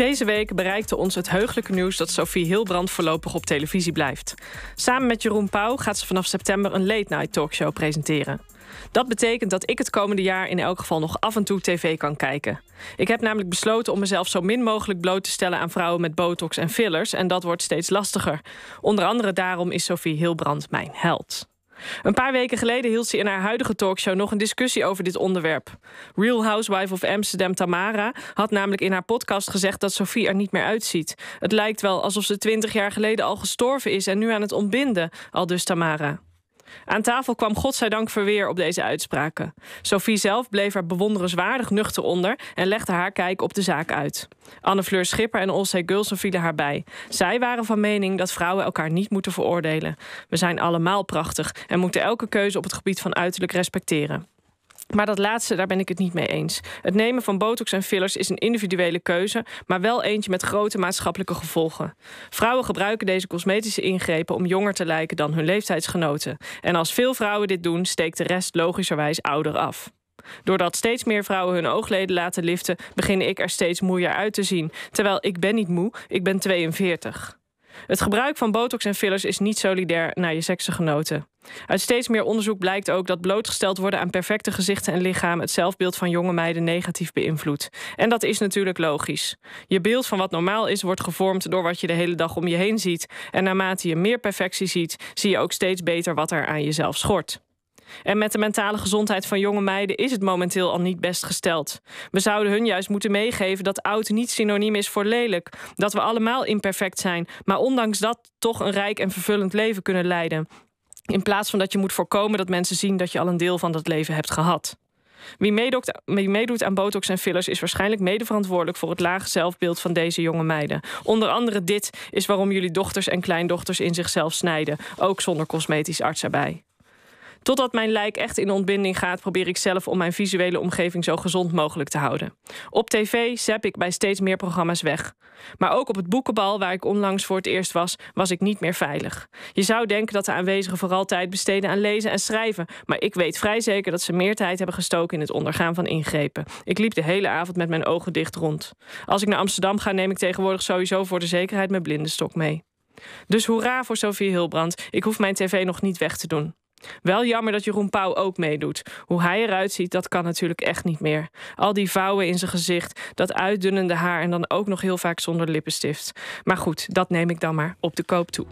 Deze week bereikte ons het heugelijke nieuws dat Sophie Hilbrand voorlopig op televisie blijft. Samen met Jeroen Pauw gaat ze vanaf september een late-night talkshow presenteren. Dat betekent dat ik het komende jaar in elk geval nog af en toe tv kan kijken. Ik heb namelijk besloten om mezelf zo min mogelijk bloot te stellen aan vrouwen met botox en fillers. En dat wordt steeds lastiger. Onder andere daarom is Sophie Hilbrand mijn held. Een paar weken geleden hield ze in haar huidige talkshow nog een discussie over dit onderwerp. Real Housewife of Amsterdam Tamara had namelijk in haar podcast gezegd dat Sophie er niet meer uitziet. Het lijkt wel alsof ze twintig jaar geleden al gestorven is en nu aan het ontbinden, al dus Tamara. Aan tafel kwam godzijdank verweer op deze uitspraken. Sophie zelf bleef er bewonderenswaardig nuchter onder en legde haar kijk op de zaak uit. Anne-Fleur Schipper en Olsey Gulsen vielen haar bij. Zij waren van mening dat vrouwen elkaar niet moeten veroordelen. We zijn allemaal prachtig en moeten elke keuze op het gebied van uiterlijk respecteren. Maar dat laatste, daar ben ik het niet mee eens. Het nemen van botox en fillers is een individuele keuze, maar wel eentje met grote maatschappelijke gevolgen. Vrouwen gebruiken deze cosmetische ingrepen om jonger te lijken dan hun leeftijdsgenoten. En als veel vrouwen dit doen, steekt de rest logischerwijs ouder af. Doordat steeds meer vrouwen hun oogleden laten liften, begin ik er steeds moeier uit te zien. Terwijl ik ben niet moe, ik ben 42. Het gebruik van botox en fillers is niet solidair naar je seksgenoten. Uit steeds meer onderzoek blijkt ook dat blootgesteld worden aan perfecte gezichten en lichaam het zelfbeeld van jonge meiden negatief beïnvloedt. En dat is natuurlijk logisch. Je beeld van wat normaal is wordt gevormd door wat je de hele dag om je heen ziet. En naarmate je meer perfectie ziet, zie je ook steeds beter wat er aan jezelf schort. En met de mentale gezondheid van jonge meiden is het momenteel al niet best gesteld. We zouden hun juist moeten meegeven dat oud niet synoniem is voor lelijk. Dat we allemaal imperfect zijn, maar ondanks dat toch een rijk en vervullend leven kunnen leiden. In plaats van dat je moet voorkomen dat mensen zien dat je al een deel van dat leven hebt gehad. Wie meedoet, aan botox en fillers is waarschijnlijk medeverantwoordelijk voor het lage zelfbeeld van deze jonge meiden. Onder andere dit is waarom jullie dochters en kleindochters in zichzelf snijden, ook zonder cosmetisch arts erbij. Totdat mijn lijk echt in ontbinding gaat, probeer ik zelf om mijn visuele omgeving zo gezond mogelijk te houden. Op tv zap ik bij steeds meer programma's weg. Maar ook op het boekenbal, waar ik onlangs voor het eerst was, was ik niet meer veilig. Je zou denken dat de aanwezigen vooral tijd besteden aan lezen en schrijven, maar ik weet vrij zeker dat ze meer tijd hebben gestoken in het ondergaan van ingrepen. Ik liep de hele avond met mijn ogen dicht rond. Als ik naar Amsterdam ga, neem ik tegenwoordig sowieso voor de zekerheid mijn stok mee. Dus hoera voor Sophie Hilbrand. Ik hoef mijn tv nog niet weg te doen. Wel jammer dat Jeroen Pauw ook meedoet. Hoe hij eruit ziet, dat kan natuurlijk echt niet meer. Al die vouwen in zijn gezicht, dat uitdunnende haar en dan ook nog heel vaak zonder lippenstift. Maar goed, dat neem ik dan maar op de koop toe.